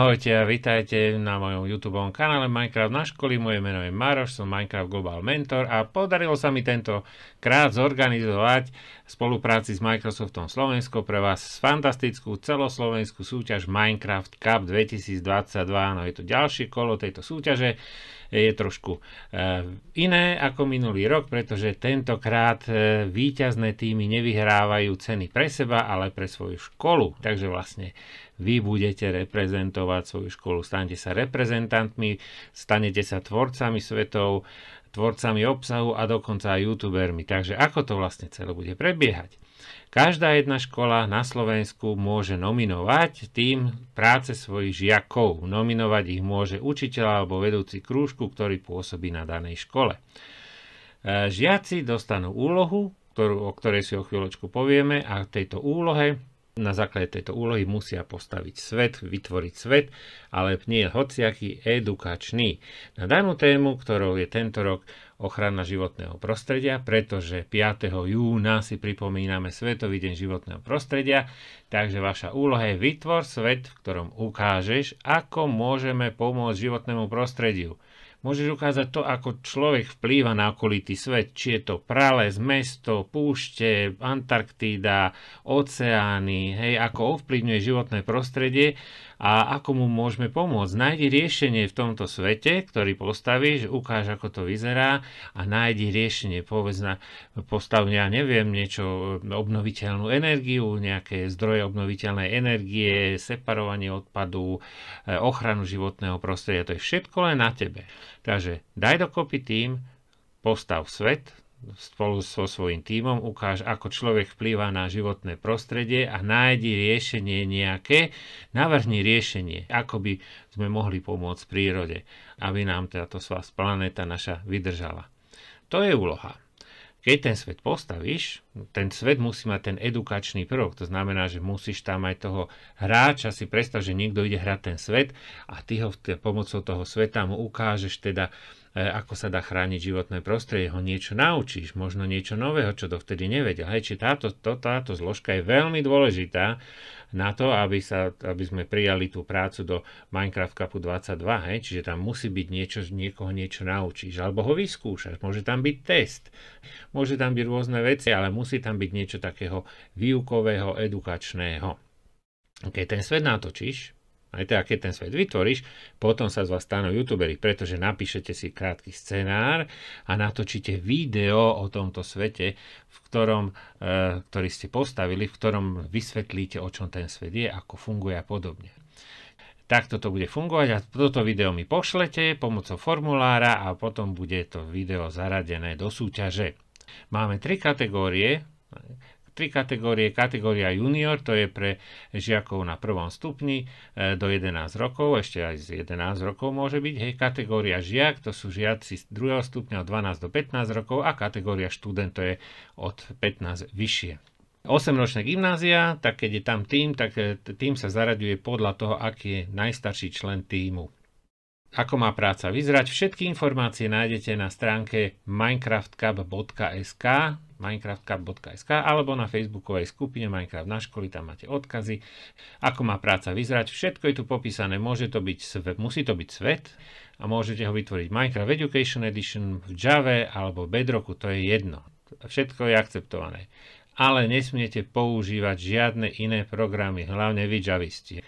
Ahojte a vítajte na mojom YouTube kanále Minecraft na školy. Moje meno je Maroš, som Minecraft Global Mentor a podarilo sa mi tento krát zorganizovať v spolupráci s Microsoftom Slovensko pre vás fantastickú celoslovenskú súťaž Minecraft Cup 2022. No je to ďalšie kolo tejto súťaže. Je trošku e, iné ako minulý rok, pretože tentokrát e, víťazné týmy nevyhrávajú ceny pre seba, ale pre svoju školu. Takže vlastne vy budete reprezentovať svoju školu. Stanete sa reprezentantmi, stanete sa tvorcami svetov, tvorcami obsahu a dokonca aj youtubermi. Takže ako to vlastne celé bude prebiehať? Každá jedna škola na Slovensku môže nominovať tým práce svojich žiakov. Nominovať ich môže učiteľ alebo vedúci krúžku, ktorý pôsobí na danej škole. E, žiaci dostanú úlohu, ktorú, o ktorej si o chvíľočku povieme a tejto úlohe na základe tejto úlohy musia postaviť svet, vytvoriť svet, ale nie hociaký edukačný. Na danú tému, ktorou je tento rok ochrana životného prostredia, pretože 5. júna si pripomíname Svetový deň životného prostredia, takže vaša úloha je vytvor svet, v ktorom ukážeš, ako môžeme pomôcť životnému prostrediu. Môžeš ukázať to, ako človek vplýva na okolitý svet, či je to prales, mesto, púšte, Antarktída, oceány, hej, ako ovplyvňuje životné prostredie a ako mu môžeme pomôcť. Nájdi riešenie v tomto svete, ktorý postavíš, ukáž, ako to vyzerá a nájdi riešenie, povedz na postav, ja neviem, niečo, e, obnoviteľnú energiu, nejaké zdroje obnoviteľnej energie, separovanie odpadu, e, ochranu životného prostredia, to je všetko len na tebe. Takže daj dokopy tým, postav svet, spolu so svojím tímom, ukáž, ako človek vplýva na životné prostredie a nájdi riešenie nejaké, navrhni riešenie, ako by sme mohli pomôcť prírode, aby nám táto svás planéta naša vydržala. To je úloha keď ten svet postavíš, ten svet musí mať ten edukačný prvok, to znamená, že musíš tam aj toho hráča si predstav, že niekto ide hrať ten svet a ty ho pomocou toho sveta mu ukážeš teda E, ako sa dá chrániť životné prostredie, ho niečo naučíš, možno niečo nového, čo dovtedy nevedel. Hej, či táto, to, táto zložka je veľmi dôležitá na to, aby, sa, aby sme prijali tú prácu do Minecraft Cupu 22, hej, čiže tam musí byť niečo, niekoho niečo naučíš, alebo ho vyskúšaš, môže tam byť test, môže tam byť rôzne veci, ale musí tam byť niečo takého výukového, edukačného. Keď ten svet natočíš, aj teda, keď ten svet vytvoríš, potom sa z vás stanú youtuberi, pretože napíšete si krátky scenár a natočíte video o tomto svete, v ktorom, e, ktorý ste postavili, v ktorom vysvetlíte, o čom ten svet je, ako funguje a podobne. Takto to bude fungovať a toto video mi pošlete pomocou formulára a potom bude to video zaradené do súťaže. Máme tri kategórie tri kategórie. Kategória junior, to je pre žiakov na prvom stupni e, do 11 rokov, ešte aj z 11 rokov môže byť. Hej, kategória žiak, to sú žiaci z druhého stupňa od 12 do 15 rokov a kategória študent, to je od 15 vyššie. 8-ročné gymnázia, tak keď je tam tým, tak e, tým sa zaraďuje podľa toho, aký je najstarší člen týmu. Ako má práca vyzerať? Všetky informácie nájdete na stránke minecraftcub.sk Minecraft.SK, alebo na facebookovej skupine Minecraft na školy, tam máte odkazy, ako má práca vyzerať, všetko je tu popísané, môže to byť svet, musí to byť svet a môžete ho vytvoriť Minecraft Education Edition v Java alebo Bedroku. to je jedno. Všetko je akceptované. Ale nesmiete používať žiadne iné programy, hlavne vy Javisti.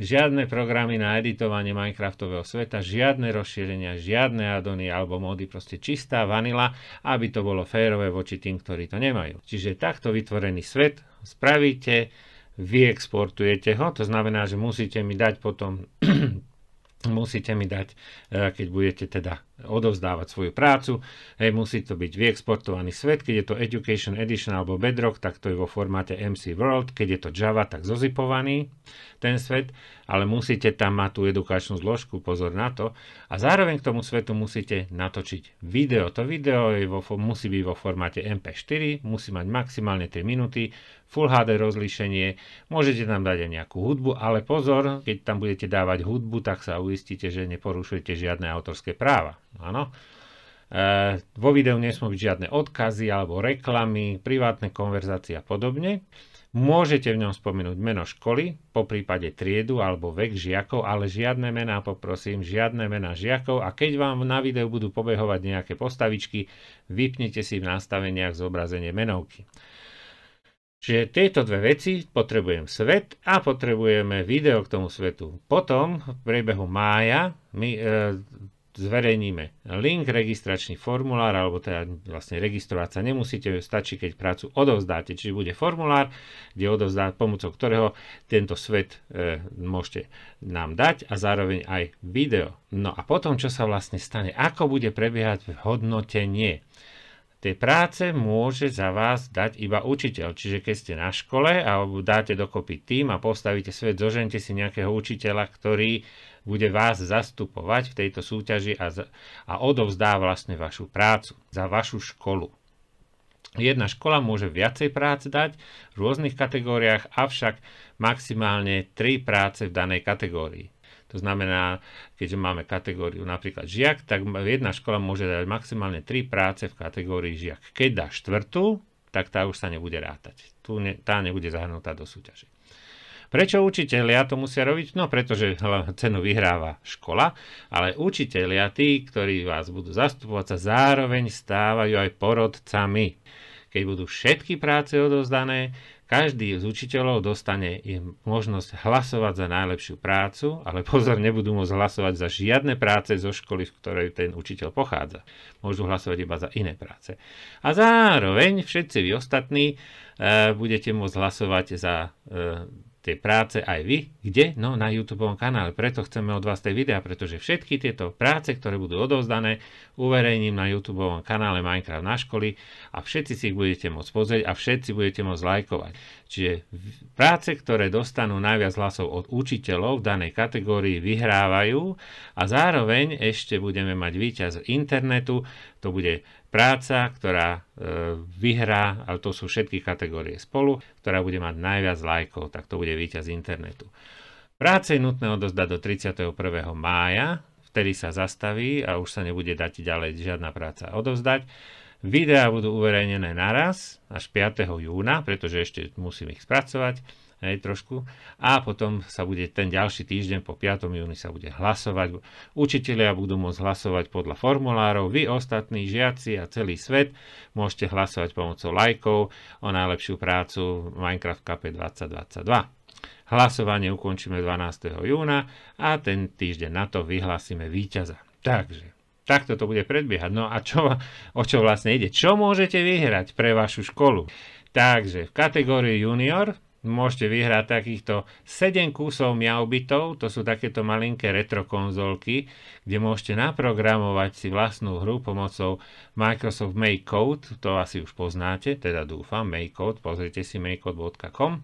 Žiadne programy na editovanie Minecraftového sveta, žiadne rozšírenia, žiadne addony alebo mody, proste čistá vanila, aby to bolo férové voči tým, ktorí to nemajú. Čiže takto vytvorený svet spravíte, vyexportujete ho, to znamená, že musíte mi dať potom musíte mi dať, eh, keď budete teda odovzdávať svoju prácu. Hej, musí to byť vyexportovaný svet, keď je to Education Edition alebo Bedrock, tak to je vo formáte MC World, keď je to Java, tak zozipovaný ten svet, ale musíte tam mať tú edukačnú zložku, pozor na to. A zároveň k tomu svetu musíte natočiť video. To video je vo, musí byť vo formáte MP4, musí mať maximálne 3 minúty, Full HD rozlíšenie, môžete tam dať aj nejakú hudbu, ale pozor, keď tam budete dávať hudbu, tak sa uistíte, že neporušujete žiadne autorské práva. Áno. E, vo videu nesmú byť žiadne odkazy alebo reklamy, privátne konverzácie a podobne. Môžete v ňom spomenúť meno školy, po prípade triedu alebo vek žiakov, ale žiadne mená poprosím, žiadne mená žiakov a keď vám na videu budú pobehovať nejaké postavičky, vypnite si v nastaveniach zobrazenie menovky. Čiže tieto dve veci, potrebujem svet a potrebujeme video k tomu svetu. Potom v priebehu mája my e, zverejníme link, registračný formulár, alebo teda vlastne registrovať sa nemusíte, stačí keď prácu odovzdáte, čiže bude formulár, kde odovzdá, pomocou ktorého tento svet e, môžete nám dať a zároveň aj video. No a potom, čo sa vlastne stane, ako bude prebiehať hodnotenie. Tej práce môže za vás dať iba učiteľ. Čiže keď ste na škole a dáte dokopy tým a postavíte svet, zožente si nejakého učiteľa, ktorý bude vás zastupovať v tejto súťaži a, a odovzdá vlastne vašu prácu za vašu školu. Jedna škola môže viacej prác dať v rôznych kategóriách, avšak maximálne 3 práce v danej kategórii. To znamená, keďže máme kategóriu napríklad žiak, tak jedna škola môže dať maximálne 3 práce v kategórii žiak. Keď dá štvrtú, tak tá už sa nebude rátať. Tu ne, tá nebude zahrnutá do súťaže. Prečo učiteľia to musia robiť? No pretože cenu vyhráva škola, ale učiteľia, tí, ktorí vás budú zastupovať, sa zároveň stávajú aj porodcami. Keď budú všetky práce odozdané, každý z učiteľov dostane im možnosť hlasovať za najlepšiu prácu, ale pozor, nebudú môcť hlasovať za žiadne práce zo školy, v ktorej ten učiteľ pochádza. Môžu hlasovať iba za iné práce. A zároveň všetci vy ostatní e, budete môcť hlasovať za e, tie práce aj vy. Kde? No na YouTube kanále. Preto chceme od vás tie videá, pretože všetky tieto práce, ktoré budú odovzdané, uverejním na YouTube kanále Minecraft na školy a všetci si ich budete môcť pozrieť a všetci budete môcť lajkovať. Čiže práce, ktoré dostanú najviac hlasov od učiteľov v danej kategórii, vyhrávajú a zároveň ešte budeme mať víťaz internetu, to bude práca, ktorá e, vyhrá, ale to sú všetky kategórie spolu, ktorá bude mať najviac lajkov, tak to bude víťaz internetu. Práce je nutné odozdať do 31. mája, vtedy sa zastaví a už sa nebude dať ďalej žiadna práca odovzdať. Videá budú uverejnené naraz až 5. júna, pretože ešte musím ich spracovať hej, trošku. A potom sa bude ten ďalší týždeň, po 5. júni sa bude hlasovať. Učitelia budú môcť hlasovať podľa formulárov, vy ostatní žiaci a celý svet môžete hlasovať pomocou lajkov o najlepšiu prácu Minecraft KP 2022. Hlasovanie ukončíme 12. júna a ten týždeň na to vyhlásime víťaza. Takže takto to bude predbiehať. No a čo, o čo vlastne ide? Čo môžete vyhrať pre vašu školu? Takže v kategórii junior môžete vyhrať takýchto 7 kusov miaubitov, to sú takéto malinké retrokonzolky, kde môžete naprogramovať si vlastnú hru pomocou Microsoft Make Code, to asi už poznáte, teda dúfam, Make Code, pozrite si makecode.com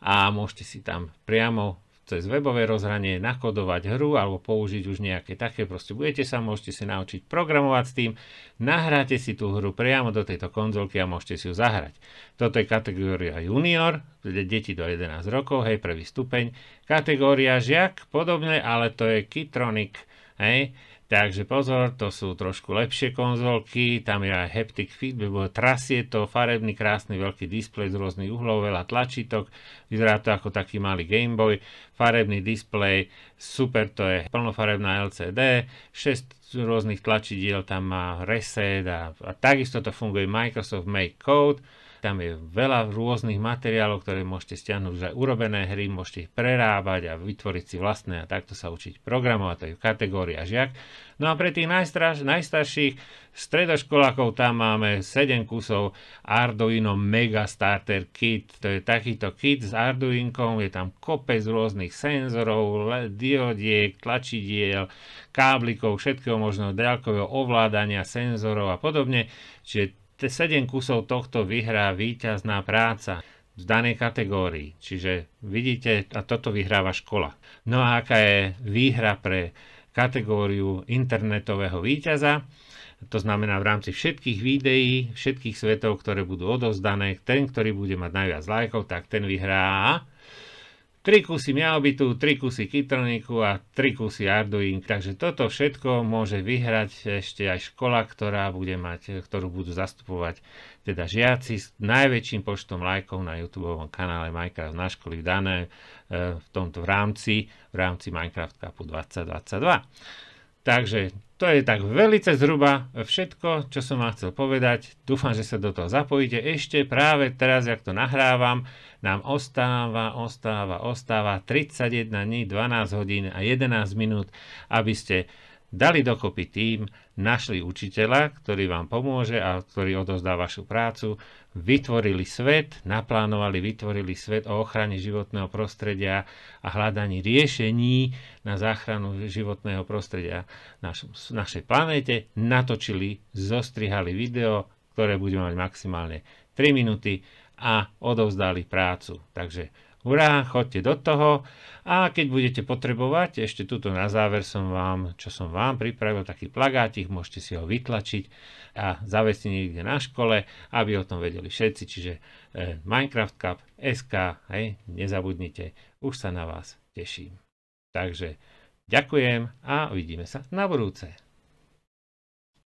a môžete si tam priamo cez webové rozhranie nakodovať hru alebo použiť už nejaké také, proste budete sa, môžete si naučiť programovať s tým, nahráte si tú hru priamo do tejto konzolky a môžete si ju zahrať. Toto je kategória junior, deti do 11 rokov, hej, prvý stupeň. Kategória žiak, podobne, ale to je Kitronic, hej, Takže pozor, to sú trošku lepšie konzolky, tam je aj haptic feedback, trasie to, farebný, krásny veľký displej z rôznych uhlov, veľa tlačítok, vyzerá to ako taký malý Game Boy, farebný displej, super to je, plnofarebná LCD, 6 rôznych tlačidiel tam má reset a, a takisto to funguje Microsoft Make Code, tam je veľa rôznych materiálov, ktoré môžete stiahnuť za urobené hry, môžete ich prerábať a vytvoriť si vlastné a takto sa učiť programovať, to je kategória žiak. No a pre tých najstraž, najstarších stredoškolákov tam máme 7 kusov Arduino Mega Starter Kit. To je takýto kit s Arduinkom, je tam kopec rôznych senzorov, diodiek, tlačidiel, káblikov, všetkého možného ďalkového ovládania, senzorov a podobne. Čiže 7 kusov tohto vyhrá víťazná práca v danej kategórii. Čiže vidíte, a toto vyhráva škola. No a aká je výhra pre kategóriu internetového víťaza? To znamená v rámci všetkých videí, všetkých svetov, ktoré budú odovzdané, ten, ktorý bude mať najviac lajkov, tak ten vyhrá 3 kusy miaobitu, 3 kusy kytrníku a 3 kusy Arduin. Takže toto všetko môže vyhrať ešte aj škola, ktorá bude mať, ktorú budú zastupovať teda žiaci s najväčším počtom lajkov na YouTube kanále Minecraft na školy dané e, v tomto rámci, v rámci Minecraft Cupu 2022. Takže to je tak velice zhruba všetko, čo som vám chcel povedať. Dúfam, že sa do toho zapojíte. Ešte práve teraz, jak to nahrávam, nám ostáva, ostáva, ostáva 31 dní, 12 hodín a 11 minút, aby ste dali dokopy tým, našli učiteľa, ktorý vám pomôže a ktorý odozdá vašu prácu, vytvorili svet, naplánovali, vytvorili svet o ochrane životného prostredia a hľadaní riešení na záchranu životného prostredia našom, našej planéte, natočili, zostrihali video, ktoré bude mať maximálne 3 minúty a odovzdali prácu. Takže Hurá, chodte do toho a keď budete potrebovať, ešte tuto na záver som vám, čo som vám pripravil, taký plagátik, môžete si ho vytlačiť a zavesiť niekde na škole, aby o tom vedeli všetci, čiže e, Minecraft Cup SK, hej, nezabudnite, už sa na vás teším. Takže ďakujem a vidíme sa na budúce.